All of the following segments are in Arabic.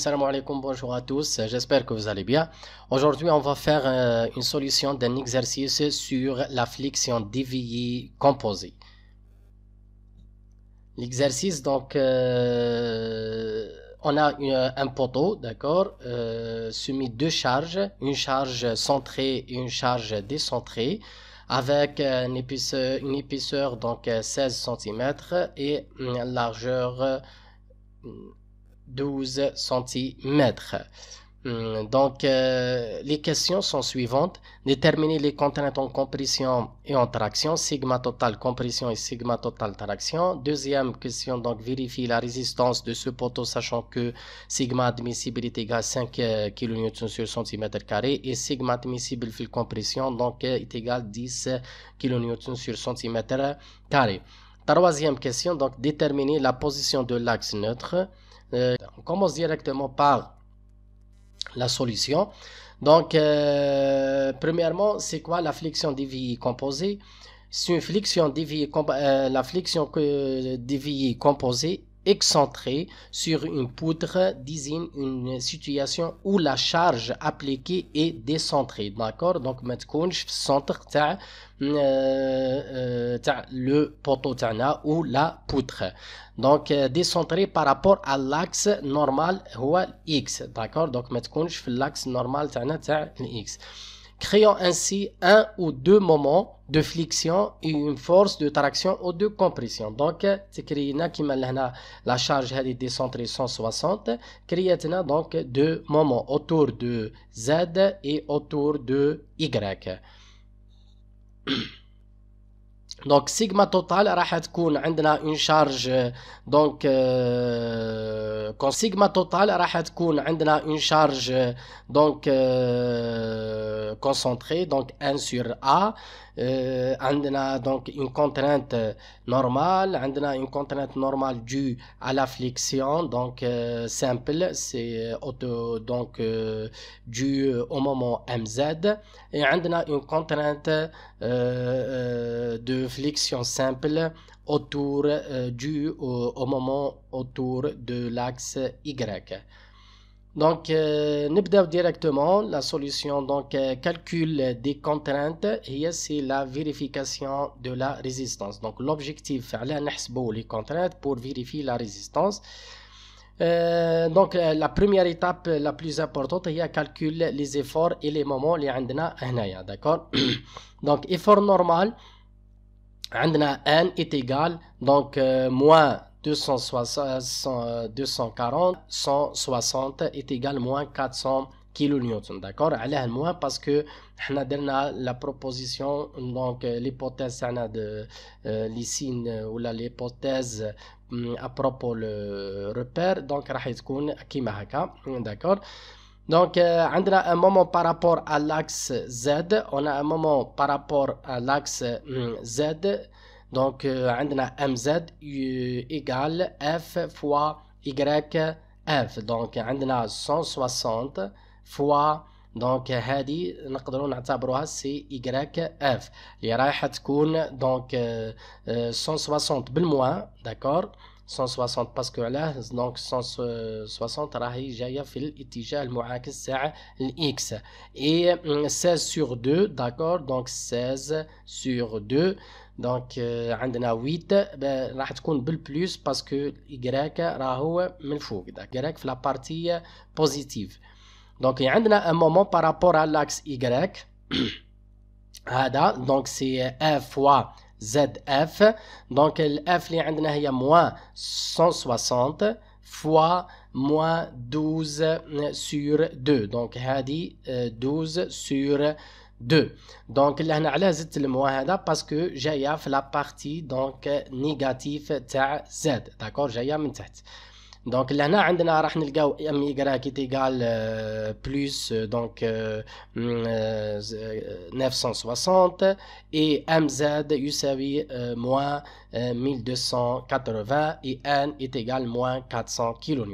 salam alaikum, bonjour à tous, j'espère que vous allez bien. Aujourd'hui, on va faire euh, une solution d'un exercice sur la flexion déviée composée. L'exercice, donc, euh, on a euh, un poteau, d'accord, soumis deux charges, une charge centrée et une charge décentrée, avec une épaisseur, une épaisseur donc 16 cm et une largeur 12 cm. Hmm, donc, euh, les questions sont suivantes. Déterminer les contraintes en compression et en traction, sigma total compression et sigma total traction. Deuxième question, donc vérifier la résistance de ce poteau, sachant que sigma admissibilité égale euh, 5 kN sur cm carré et sigma admissible fil compression, donc euh, est égal 10 kN sur cm carré. Troisième question, donc déterminer la position de l'axe neutre on euh, commence directement par la solution. Donc, euh, premièrement, c'est quoi la flexion déviée composée C'est une flexion euh, la flexion déviée composée excentrée sur une poutre désigne une situation où la charge appliquée est décentrée. D'accord Donc, ma tkounch centre euh, euh, le poteau ou la poutre donc euh, décentré par rapport à l'axe normal x d'accord donc maintenant l'axe normal x créant ainsi un ou deux moments de flexion et une force de traction ou de compression. Donc, qui la charge est décentrée 160, créé donc deux moments autour de Z et autour de Y. donc sigma total ra koun être une charge donc euh, sigma total ra koun une charge donc euh, concentrée donc 1 sur A on euh, a donc une contrainte normale on a une contrainte normale due à la flexion donc euh, simple c'est euh, donc due au moment MZ et a une contrainte de flexion simple due au moment autour de l'axe Y donc, euh, directement la solution. Donc, euh, calcul des contraintes et c'est la vérification de la résistance. Donc, l'objectif على les contraintes pour vérifier la résistance. Euh, donc euh, la première étape la plus importante a calcul les efforts et les moments Les عندنا d'accord donc effort normal عندنا n est égal donc moins 240, 160 euh, est égal moins 400 kN. D'accord Allez, moins parce que nous avons la proposition, donc euh, l'hypothèse euh, de euh, ou l'hypothèse à propos le repère, donc D'accord donc, a un moment par rapport à l'axe Z, on a un moment par rapport à l'axe Z, دونك euh, عندنا ام زد ايجال اف فوا y اف دونك عندنا 160 فوا دونك هادي نقدروا نعتبروها سي y اف اللي رايحه تكون دونك 160 euh, euh, بالموان داكور 160 باسكو علاه دونك 160 راهي جايه في الاتجاه المعاكس تاع الاكس اي 16 سور 2 داكور دونك 16 سور 2 دونك euh, عندنا 8 راح تكون بالبلوس باسكو إكراكا راه هو من فوق داك إكراك في لابارتي بوزيتيف دونك عندنا ان مومون بارابور على لاكس إكراك هذا دونك سي اف و زد اف دونك الاف اللي عندنا هي موان 160 فوا موان 12 سور 2 دونك هذه 12 سور 2 donc là le moindre parce que j'ai la partie donc négative de z d'accord donc nous m est égal euh, plus euh, donc 960 euh, mm, et mz est moins 1280 et n est égal moins 400 kN.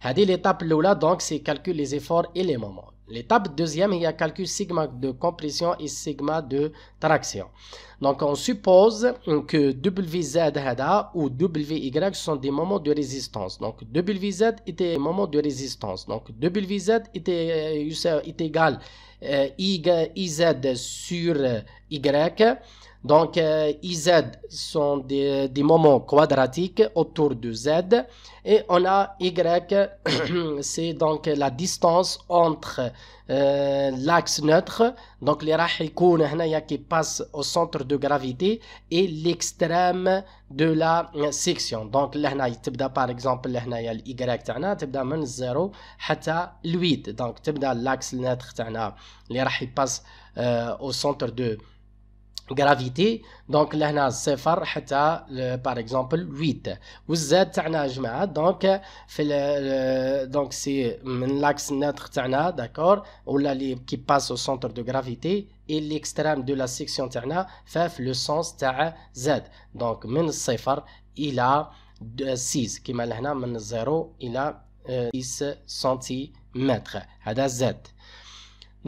هذه l'étape là donc c'est calculer les efforts et les moments L'étape deuxième, il y a calcul sigma de compression et sigma de traction. Donc, on suppose que WZ ou WY sont des moments de résistance. Donc, WZ était un moment de résistance. Donc, WZ était, euh, e, est égal euh, IZ sur euh, Y donc, euh, IZ sont des, moments quadratiques autour de Z. Et on a Y, c'est donc la distance entre euh, l'axe neutre, donc les rachis hein, qui passent au centre de gravité, et l'extrême de la euh, section. Donc, par exemple, l'hna, y Y, t'ana, من 0 حتى 8. Donc, l'axe neutre, les rahikoun passent au centre de gravité gravité, donc ici c'est 0 jusqu'à, par exemple, 8. Et Z, c'est mm, l'axe neutre qui passe au centre de gravité, et l'extrême de la section fait le sens de Z. Donc, de 0 à 6, qui est de 0 à 10 cm, c'est Z.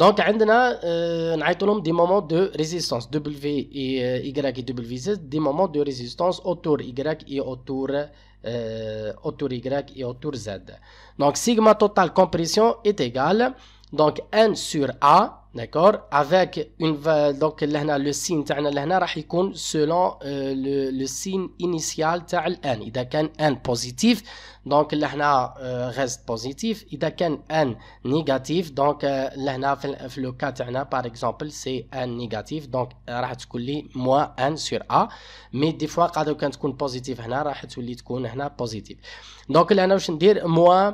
Donc, on a euh, des moments de résistance, W, euh, Y et WZ, des moments de résistance autour Y et autour, euh, autour Y et autour Z. Donc, sigma total compression est égal, donc N sur A, D'accord Avec une donc là, le signe là, راح يكون selon euh, le, le, signe initial تاع n. إذا كان n positif, donc là هنا euh, reste positif. إذا كان n négatif, donc euh, là هنا في le cas تاعنا par exemple c'est n négatif, donc راح تكون لي moins n sur a. Mais des fois قادر كان تكون positif هنا راح تولي تكون هنا positif. دونك اللي انا واش ندير موا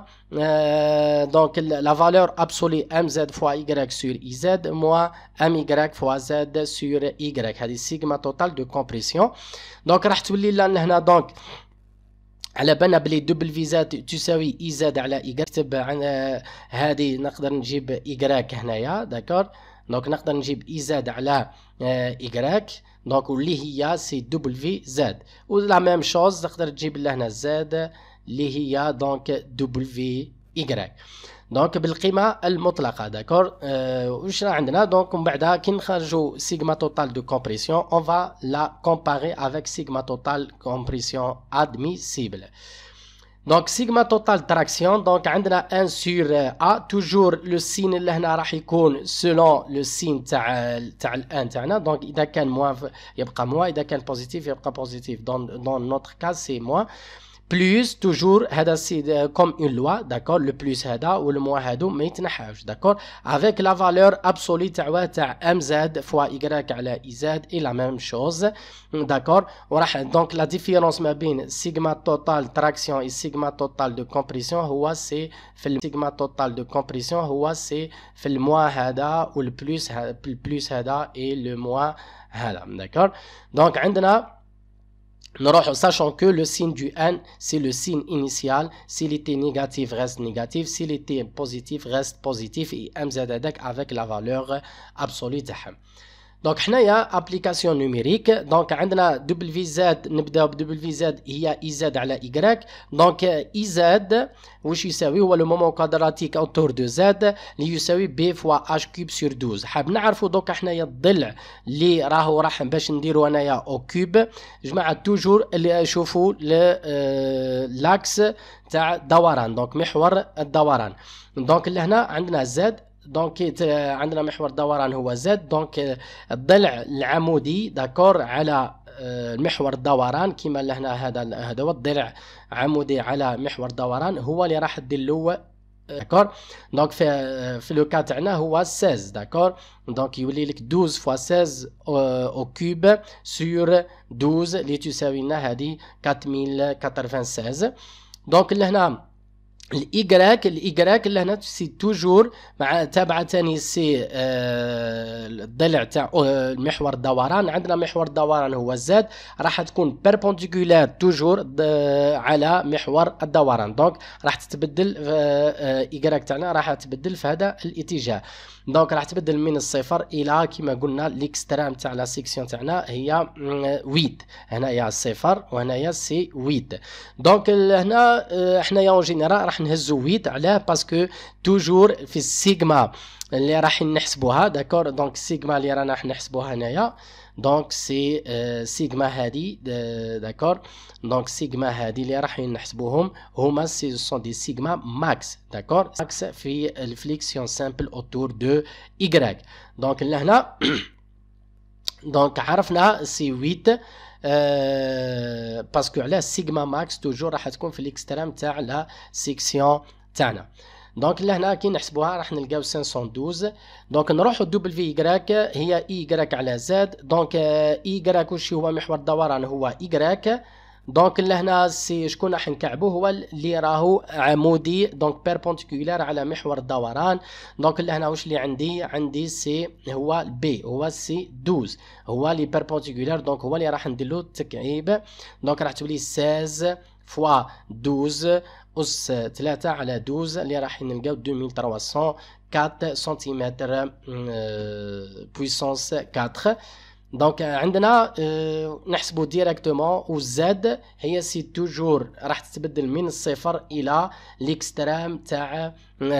دونك لا فالور ابسولي ام زد فوا y سور اي زد موا ام y فوا زد سور اي هذه سيغما توتال دو كومبريسيون دونك راح تولي لنا هنا دونك على بالنا بلي دبل في زاد تساوي اي زاد على اي كتب عن هذه آه، نقدر نجيب اي هنايا داكور دونك نقدر نجيب اي زاد على اي آه، دونك واللي هي سي دوبل في زاد لا ميم شوز تقدر تجيب لهنا زاد اللي هي دونك دوبل في إيكغيك دونك بالقيمه المطلقه داكور أه واش راه عندنا دونك من بعدها كي نخرجوا سيغما توتال دو كومبريسيون اون فا لا كومباري افيك سيغما توتال كومبريسيون ادميسيبل Donc sigma total traction, donc on a 1 sur euh, A, toujours le signe selon le signe تاع تاع donc il تاعنا. Donc اذا moins il moins, a qu'un positif il يبقى positif. Dans dans notre cas, c'est moins. بلوس توجور هذا سي كوم اون لوا داكور لو بلوس هذا والموا هادو ما يتنحاوش داكور افيك لا فالور ابسولي تاع تاع ام زاد فوا ايكغيك على اي زاد اي لا ميم شوز داكور وراح دونك لا ديفيرونس ما بين سيغما توتال تراكسيون اي سيغما توتال دو كومبريسيون هو سي في سيغما توتال دو كومبريسيون هو سي في الموا هذا والبلوس البلوس هذا اي لو موا هذا داكور دونك عندنا sachant que le signe du N, c'est le signe initial. S'il était négatif, reste négatif. S'il était positif, reste positif. Et MZD avec la valeur absolue de دونك حنايا ابليكاسيون نوميريك دونك عندنا دبل في زاد نبداو بدبل في زاد هي اي زاد على ايكغاك دونك اي زاد واش يساوي هو لو مومون كوادراتيك اوتور دو زاد اللي يساوي بي فوا اش كوب سور 12 حاب نعرفوا دوكا حنايا الضلع اللي راهو راح باش نديرو انايا او كوب جماعه توجور اللي شوفوا لاكس euh, تاع دوران دونك محور الدوران دونك لهنا عندنا زاد دونك عندنا محور دوران هو زد دونك الضلع العمودي داكور على آه، محور الدوران كما لهنا هذا هذا هو الضلع عمودي على محور الدوران هو اللي راح دير آه، داكور دونك في آه، في لو كا تاعنا هو 16 داكور دونك يولي لك 12 فوا 16 او كوب سور 12 اللي تساوي لنا هذه 4096 دونك لهنا الايكراك الايكراك اللي هنا سي توجور مع تابعه ثاني سي آه، الضلع تاع آه، محور الدوران عندنا محور الدوران هو زاد راح تكون بيربونديكولار توجور على محور الدوران دونك راح تتبدل ايكراك آه، تاعنا راح تبدل في هذا الاتجاه دونك راح تبدل من الصفر الى كما قلنا ليكستريم تاع لا سيكسيون تاعنا هي ويد هنايا الصفر وهنايا سي ويد دونك هنا حنايا اون جينيرال راح نهزو 8 علاه باسكو توجور في السيغما اللي راح نحسبوها داكور دونك السيغما اللي رانا راح نحسبوها هنايا دونك سي سيغما هادي داكور دونك سيغما هادي اللي راح نحسبوهم هما سي سون دي سيغما ماكس داكور ماكس في الفليكسيون سامبل اوتور دو ايغريك دونك لهنا دونك عرفنا سي 8 أه باسكو علاه سيغما ماكس توجور راح تكون في الاكستريم تاع لا سيكسيون تاعنا دونك لهنا كي نحسبوها راح نلقاو 512 دونك نروحو دوبل في يكراك هي ايكراك على زاد دونك ايكراك واش هو محور الدوران هو يكراك دونك لهنا سي شكون راح نكعبو هو اللي راهو عمودي دونك بيربونتيكولار على محور الدوران دونك لهنا واش اللي عندي عندي سي هو بي هو سي 12 هو لي بيربونتيكولار دونك هو اللي راح ندير له التكعيب دونك راح تولي 16 فوا 12 اس 3 على 12 اللي راح نلقاو 2304 سنتيمتر بويسونس 4 دونك euh, عندنا نحسبوا ديريكتومون والزاد هي سي توجور راح تتبدل من الصفر الى ليكستريم تاع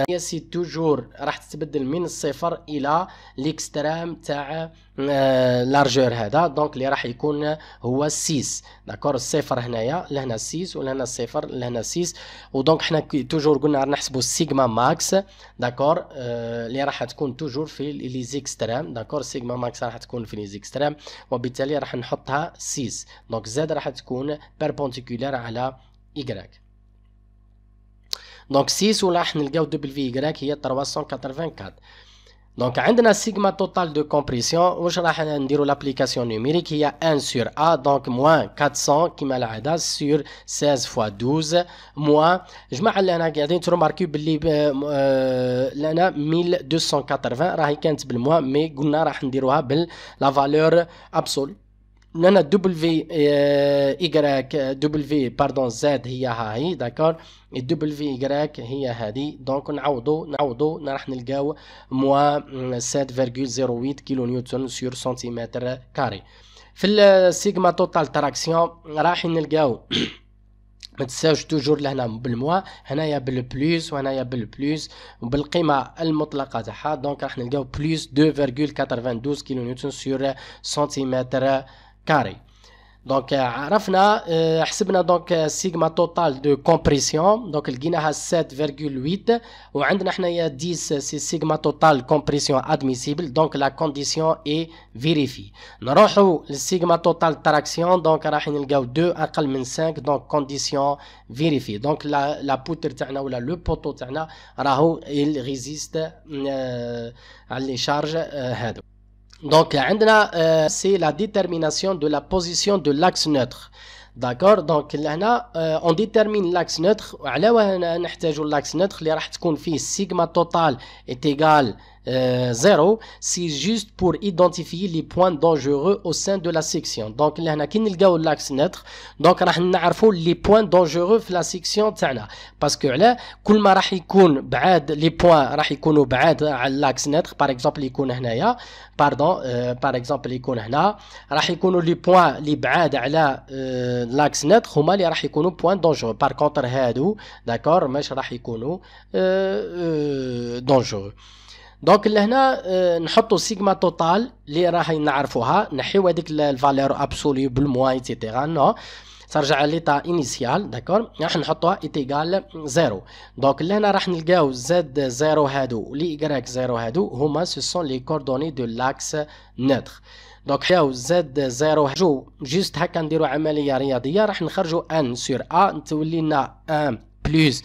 هي سي توجور راح تتبدل من الصفر الى ليكستريم تاع لارجور آه، هذا دونك اللي راح يكون هو 6 داكور الصفر هنايا لهنا 6 ولهنا الصفر لهنا 6 ودونك حنا توجور قلنا راح نحسبوا السيغما ماكس داكور اللي راح تكون توجور في لي زيكستريم داكور سيغما ماكس راح تكون في لي زيكستريم وبالتالي راح نحطها 6 دونك زاد راح تكون بيربونتيكولار على y دونك 6 ولا راح نلقاو دبل في y هي 384 دونك عندنا سيغما توتال دو كومبريسيون واش راح نديرو لابليكاسيون نيميريك هي 1 سور ا دونك موان 400 كيما العاده سور 16 فوا 12 موان جماعه اللي انا قاعدين تروماركيو باللي آه، آه، لنا 1280 راهي كانت بالموان مي قلنا راح نديروها بال لا فالور ابسولو نانا non, W euh, Y, في pardon, زاد هي هاي داكور داكور في Y هي هادي دونك نعوضو نعوضو راح نلقاو موا ويت كيلو نيوتن سور سنتيمتر كاري في السيغما توتال تراكسيون راح نلقاو ما تنساوش توجور لهنا بالموا هنايا بالبلوس وهنايا بالبلوس وبالقيمه المطلقه تاعها دونك راح نلقاو بلوس 2.92 كيلو نيوتن سور سنتيمتر كاري دونك عرفنا حسبنا دونك سيغما توتال دو كومبريسيون دونك لقيناها 7,8 وعندنا حنايا 10 سي سيغما توتال كومبريسيون ادميسيبل دونك لا كونديسيون اي فيريفي نروحو للسيغما توتال تراكسيون دونك راح نلقاو 2 اقل من 5 دونك كونديسيون فيريفي دونك لا لا بوتر تاعنا ولا لو بوتو تاعنا راهو il ريزيست على لي شارج هادو دونك عندنا euh, c'est la détermination دو la position de l'axe neutre. داكور دونك لهنا اون ديتيرمين لاكس نوتر على واه نحتاجو لاكس نوتر اللي راح تكون فيه السيغما توتال اتيغال 0, euh, c'est juste pour identifier les points dangereux au sein de la section. Donc, là, on a qui au l'axe neutre. Donc, on a les points dangereux de la section. Parce que là, tout le monde les points rahikoun ou baad l'axe neutre. Par exemple, l'icône points Pardon, par exemple, les points là. Rahikoun ou les points les baad à l'axe neutre. y mal, les points dangereux. Par contre, d'accord, mais rahikoun ou euh, euh, dangereux. دونك لهنا نحطوا سيغما توتال اللي راهي نعرفوها نحيو هذيك الفالور ابسولي بالموان ايتترا نو ترجع ليطا انيسيال داكور راح نحطوها ايتيغال زيرو دونك لهنا راح نلقاو زد زيرو هادو لي ايكغيك زيرو هادو هما سو سون لي كوردوني دو لاكس نوتر دونك حياو زد زيرو جو جوست هكا نديرو عمليه رياضيه راح نخرجو ان سور ا تولي لنا ان بلوس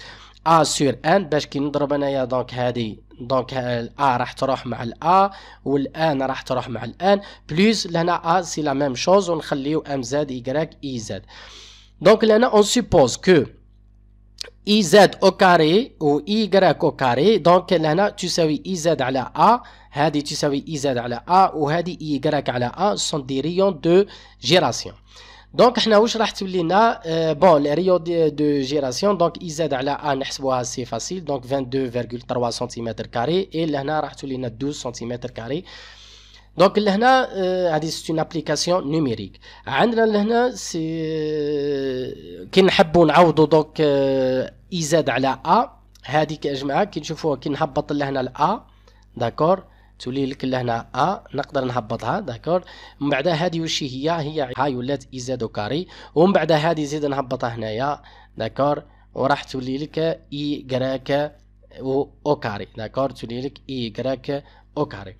ا سور ان باش كي نضرب انايا دونك هادي دونك ا euh, راح تروح مع الأ والآن راح تروح مع الآن بلوس لهنا أ سي لا ميم شوز ونخليو أم زاد إيكغيك إي زاد دونك لهنا أون سوبوز كو اي زد او كاري و اي او كاري دونك لهنا تساوي اي e زد على ا هادي تساوي اي e زد على ا هادي اي على ا سون دي ريون دو جيراسيون دونك حنا واش راح تولي لنا بون بون ريو دو جيراسيون دونك اي زاد على ا نحسبوها سي فاسيل دونك 22.3 سنتيمتر كاري اي لهنا راح تولي لنا 12 سنتيمتر كاري دونك لهنا هذه سيت اون ابليكاسيون نوميريك عندنا لهنا سي euh, كي نحبوا نعوضوا دونك اي زاد على ا هذيك يا جماعه كي نشوفوها كي نهبط لهنا ا داكور تولي لك لهنا ا نقدر نهبطها داكور من بعد هذه وش هي هي هاي ولات ايزادو كاري ومن بعد هذه زيد نهبطها هنايا داكور وراح تولي لك اي كراك او كاري داكور تولي لك اي كراك او كاري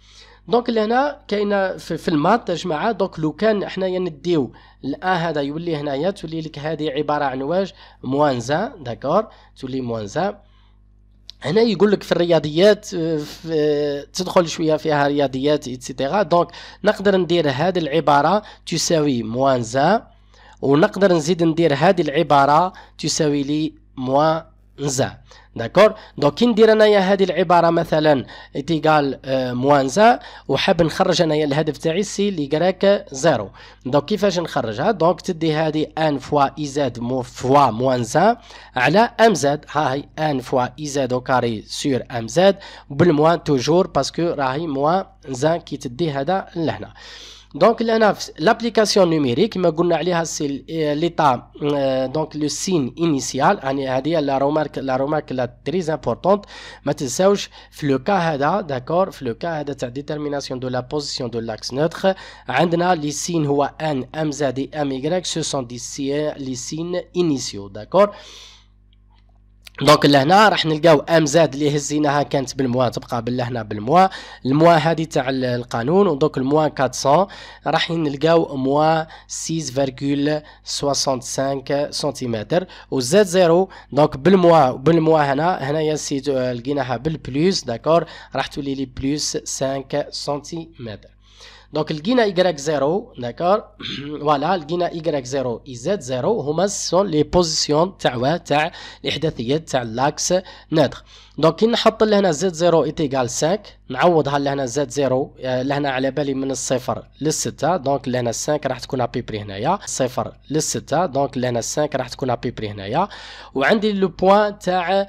دونك لهنا كاينه في الماط يا جماعه دونك لو كان حنايا نديو الا هذا يولي هنايا تولي لك هذه عباره عن واش موانزا داكور تولي موانزا هنا يقول لك في الرياضيات آه، في آه، تدخل شويه فيها رياضيات ايتترا دونك نقدر ندير هذه العباره تساوي موان زا ونقدر نزيد ندير هذه العباره تساوي لي موان زا داكور دونك كي ندير انايا هذه العباره مثلا اتيكال موان زا وحاب نخرج انايا الهدف تاعي سي لي كراك زيرو دونك كيفاش نخرجها دونك تدي هذه ان فوا اي زاد مو فوا موان زا على ام زاد ها هي ان فوا اي زاد او كاري سور ام زاد بالموان توجور باسكو راهي موان زان كي تدي هذا لهنا Donc l'application numérique, c'est euh, l'état, euh, donc le signe initial, la remarque, la remarque très importante, le cas d'accord, le cas de la détermination de la position de l'axe neutre, les signes N, MZ MY, ce sont ici les signes initiaux, d'accord دونك لهنا راح نلقاو ام زاد اللي هزيناها كانت بالموا تبقى بالهنا بالموا الموا هذه تاع القانون ودوك الموا 400 راح نلقاو موا 6.65 سنتيمتر وزاد زيرو دونك بالموا بالموا هنا هنايا سي لقيناها بالبلوس داكور راح تولي لي بلوس 5 سنتيمتر دونك لقينا y0 داكور فوالا لقينا y0 z0 هما سون لي بوزيسيون تاع وا تاع الاحداثيات تاع لاكس نادغ دونك كي نحط لهنا z0 ايتيغال 5 نعوضها لهنا z0 لهنا على بالي من الصفر للستة دونك لهنا 5 راح تكون ابيبري هنايا صفر للستة دونك لهنا 5 راح تكون ابيبري هنايا وعندي لو بوان تاع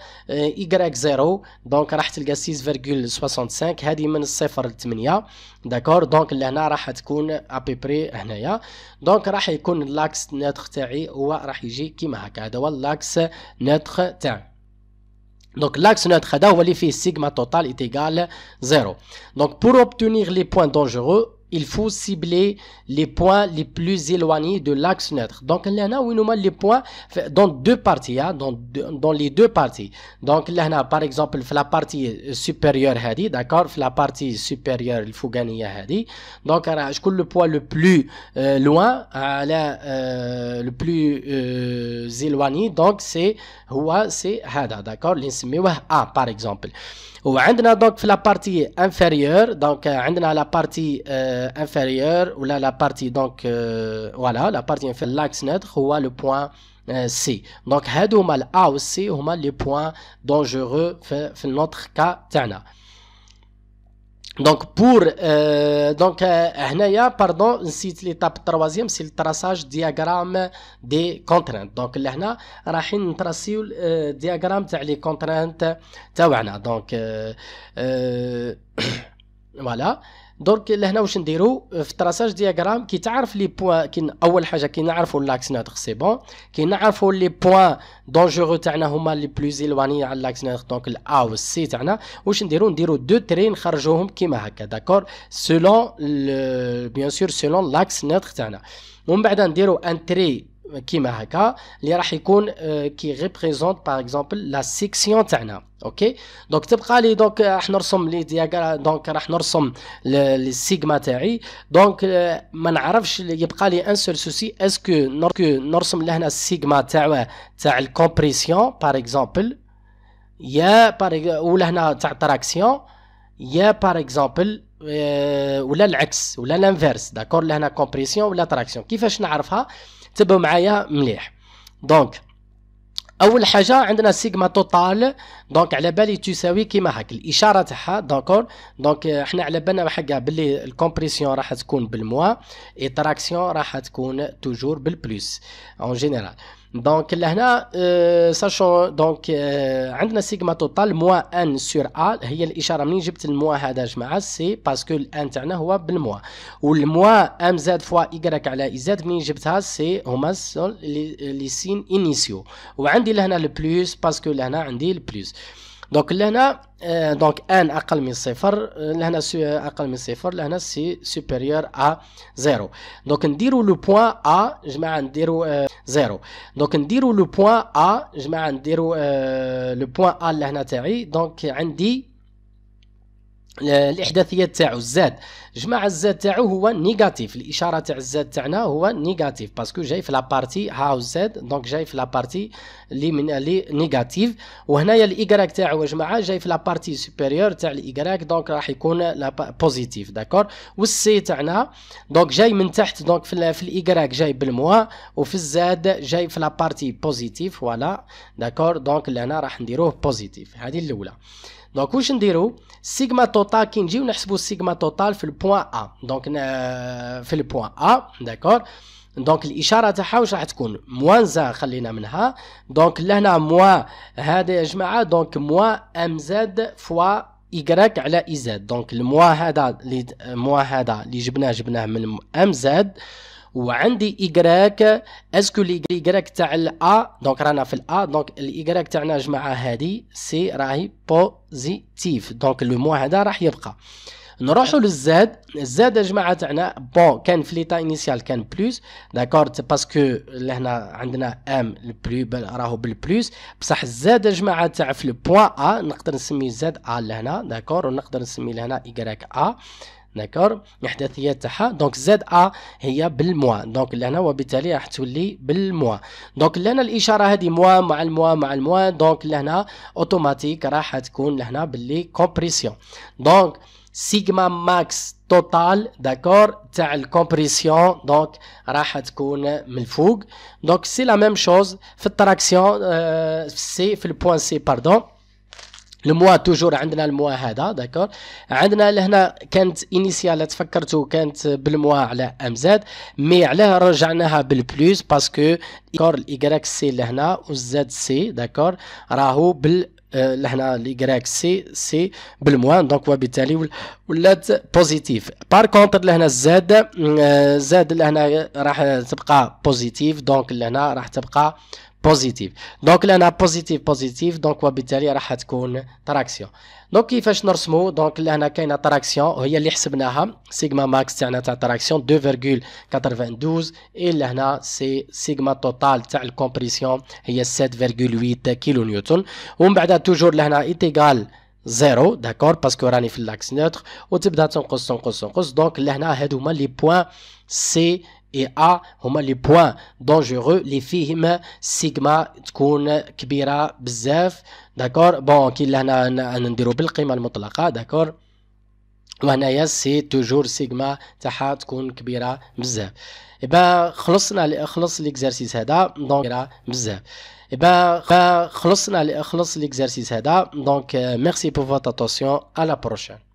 y0 دونك راح تلقى 6.65 هذه من الصفر ل 8 داكور دونك لهنا هنا راح تكون ابي بري هنايا دونك راح يكون لاكس نتخ تاعي هو راح يجي كيما هكا هذا هو لاكس نتخ تاع دونك لاكس نتخ هذا هو اللي فيه سيجما توتال ايتيغال زيرو دونك بور اوبتونيغ لي بوان دونجورو il faut cibler les points les plus éloignés de l'axe neutre. Donc là, on a les points dans deux parties, hein, dans, dans les deux parties. Donc là, on a, par exemple, la partie euh, supérieure, d'accord, la partie supérieure, il faut gagner. Donc, je coule le point le plus euh, loin, euh, le plus éloigné, donc c'est c'est d'accord, l'insumé A, par exemple. وعندنا دونك في لابارتي انفيريور دونك عندنا لابارتي آه، انفيريور ولا لابارتي دونك فوالا آه، لابارتي لاكس نتر هو لو بوان آه، سي دونك هادو هما الا و سي هما لي بوان دونجورو في, في النوتخ كا تاعنا دونك بور دونك هنايا باردون نسيت لي طاب التروازيام سي التراساج دياغرام دي كونترانت دونك لهنا رايحين نتراسيو دياغرام تاع لي كونترانت تاعنا دونك فوالا دونك لهنا واش نديرو في التراساج دياغرام كي تعرف لي بوان كي اول حاجه كي نعرفوا لاكس نادغ سي بون كي نعرفوا لي بوان دونجورو تاعنا هما لي بلوز ايلواني على لاكس نادغ دونك الا و سي تاعنا واش نديرو نديرو دو تري نخرجوهم كيما هكا داكور سولون بيان سور سولون لاكس نادغ تاعنا ومن بعد نديرو ان تري كيما هكا اللي راح يكون كي ريبريزونت باغ اكزومبل لا سيكسيون تاعنا اوكي دونك تبقى لي دونك راح نرسم لي دياغرا دونك راح نرسم لي سيغما تاعي دونك ما نعرفش يبقى لي ان سول سوسي اسكو نرسم لهنا السيغما تاع تاع الكومبريسيون باغ اكزومبل يا بار ولا هنا تاع تراكسيون يا بار اكزومبل ولا العكس ولا لانفيرس داكور لهنا كومبريسيون ولا تراكسيون كيفاش نعرفها تبعوا معايا مليح دونك اول حاجه عندنا سيغما توتال دونك على بالي تساوي كيما هاك الاشاره تاعها دونكور دونك احنا على بالنا حقا باللي الكومبريسيون راح تكون بالموا اي تراكسيون راح تكون توجور بالبلوس اون جينيرال دونك لهنا ساشون دونك عندنا سيغما توتال موا ان سور ا هي الاشاره منين جبت الموا هذا جماعه سي باسكو الان تاعنا هو بالموا والموا ام زاد فوا ايكغيك على اي زاد منين جبتها سي هما لي سين انيسيو وعندي لهنا البلوس باسكو لهنا عندي البلوس دونك لهنا دونك ان اقل من صفر لهنا اقل من صفر لهنا سي سوبيريور ا زيرو دونك نديرو لو بوان ا جماعه نديرو زيرو دونك نديرو لو بوان ا جماعه نديرو لو بوان ا لهنا تاعي دونك عندي الاحداثيه تاعو الزاد جماع الزاد تاعو هو نيجاتيف الاشاره تاع الزاد تاعنا هو نيجاتيف باسكو جاي في لابارتي هاو زاد دونك جاي في لابارتي لي من لي نيجاتيف وهنايا الايكراك تاعو يا جماعه جاي في لابارتي سوبيريور تاع الايكراك دونك راح يكون بوزيتيف داكور والسي تاعنا دونك جاي من تحت دونك في, في الايكراك جاي بالموا وفي الزاد جاي في لابارتي بوزيتيف فوالا داكور دونك لهنا راح نديروه بوزيتيف هذه الاولى دونك واش نديرو سيغما توتال كي نجيو نحسبو سيغما توتال في البوان ا دونك في البوان ا داكور دونك الاشاره تاعها واش راح تكون موان زان خلينا منها دونك لهنا موان هذا يا جماعه دونك موان ام زد فوا y على اي زد دونك الموا هذا اللي موا هذا اللي جبناه جبناه من ام زد وعندي إيكغيك اسكو الإيكغيك تاع الأ دونك رانا في الأ دونك الإيكغيك تاعنا جماعة هادي سي راهي بوزيتيف دونك لو موا هذا راح يبقى نروحوا للزاد الزاد يا جماعه تاعنا بون كان في ليتا انيسيال كان بلوس داكور باسكو لهنا عندنا ام البلو راهو بالبلوس بصح الزاد يا جماعه تاع في البوان ا نقدر نسمي زاد ا لهنا داكور ونقدر نسمي لهنا ايكغيك ا داكور الاحداثيه تاعها دونك زد ا هي بالموا دونك لهنا وبالتالي راح تولي بالموا دونك لهنا الاشاره هذه موا مع الموا مع الموا دونك لهنا اوتوماتيك راح تكون لهنا باللي كومبريسيون دونك سيغما ماكس توتال داكور تاع الكومبريسيون دونك راح تكون من الفوق دونك سي لا ميم شوز في التراكسيون سي euh, في البوان سي باردون الموا توجور عندنا الموا هذا داكور عندنا لهنا كانت انيسيال تفكرتو كانت بالموا على ام زاد مي علاه رجعناها بالبلوس باسكو داكور الايكراك سي لهنا والزاد سي داكور راهو بال آه، لهنا الايكراك سي سي بالموان دونك وبالتالي ولات بوزيتيف بار كونتر لهنا الزاد آه، زاد لهنا راح تبقى بوزيتيف دونك لهنا راح تبقى بوزيتيف دونك لانها بوزيتيف بوزيتيف دونك وبالتالي راح تكون تراكسيون دونك كيفاش نرسمو دونك لهنا كاينه تراكسيون وهي اللي حسبناها سيغما ماكس تاعنا تاع تراكسيون 2.92 الى هنا سي سيغما توتال تاع الكومبريسيون هي 7.8 كيلو نيوتن ومن بعد توجور لهنا ايتيغال زيرو داكور باسكو راني في اللاكس نوتر وتبدا تنقص تنقص تنقص دونك لهنا هادو هما لي بوان سي اي ا هما لي بوان دونجورو لي فيهم سيغما تكون كبيره بزاف داكور بون كي لهنا نديرو بالقيمه المطلقه داكور وهنايا سي توجور سيغما تاعها تكون كبيره بزاف ايبا خلصنا خلص ليكزارسيس هذا دونك كبيرة بزاف ايبا خلصنا خلص ليكزارسيس هذا دونك ميرسي بور فوت اتونسيون لا بروشين